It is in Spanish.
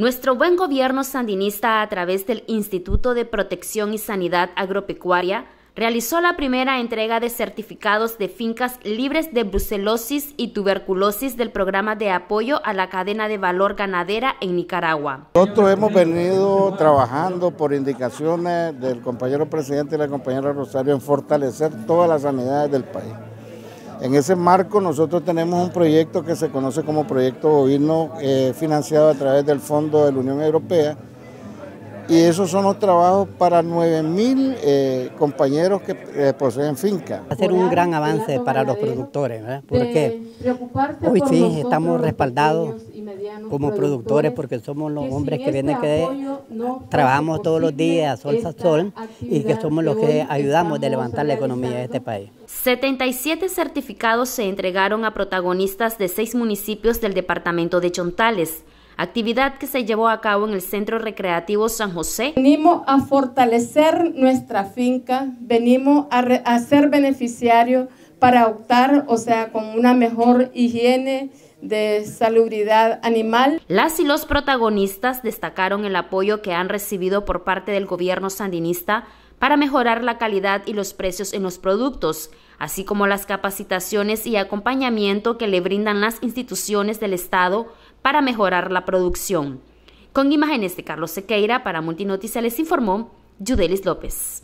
Nuestro buen gobierno sandinista a través del Instituto de Protección y Sanidad Agropecuaria realizó la primera entrega de certificados de fincas libres de brucelosis y tuberculosis del programa de apoyo a la cadena de valor ganadera en Nicaragua. Nosotros hemos venido trabajando por indicaciones del compañero presidente y la compañera Rosario en fortalecer todas las sanidades del país. En ese marco nosotros tenemos un proyecto que se conoce como Proyecto gobierno eh, financiado a través del Fondo de la Unión Europea y esos son los trabajos para 9.000 mil eh, compañeros que eh, poseen finca. Va a ser un gran avance para los productores, ¿verdad? Porque hoy sí estamos respaldados como productores, porque somos los hombres que vienen, que trabajamos todos los días, sol a sol, y que somos los que ayudamos de levantar la economía de este país. 77 certificados se entregaron a protagonistas de seis municipios del departamento de Chontales actividad que se llevó a cabo en el Centro Recreativo San José. Venimos a fortalecer nuestra finca, venimos a, a ser beneficiarios para optar, o sea, con una mejor higiene de salubridad animal. Las y los protagonistas destacaron el apoyo que han recibido por parte del gobierno sandinista para mejorar la calidad y los precios en los productos, así como las capacitaciones y acompañamiento que le brindan las instituciones del Estado para mejorar la producción. Con imágenes de Carlos Sequeira para Multinoticia les informó Judelis López.